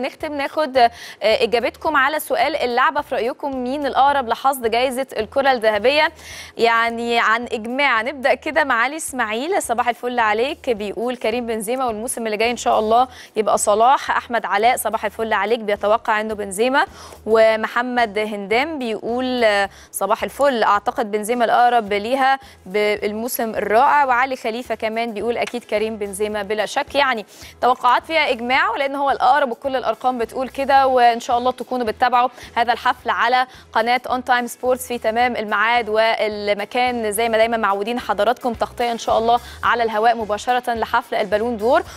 نختم ناخد آه، اجابتكم على سؤال اللعبه في رايكم مين الاقرب لحصد جائزه الكره الذهبيه يعني عن اجماع نبدا كده مع علي اسماعيل صباح الفل عليك بيقول كريم بنزيما والموسم اللي جاي ان شاء الله يبقى صلاح احمد علاء صباح الفل عليك بيتوقع انه بنزيما ومحمد هندام بيقول آه، صباح الفل اعتقد بنزيما الاقرب ليها بالموسم الرائع وعلي خليفه كمان بيقول اكيد كريم بنزيما بلا شك يعني توقعات فيها اجماع ولان هو الاقرب وكل الأقرب الارقام بتقول كده وان شاء الله تكونوا بتتابعوا هذا الحفل على قناه اون تايم سبورتس في تمام الميعاد والمكان زي ما دايما معودين حضراتكم تغطيه ان شاء الله على الهواء مباشره لحفل البالون دور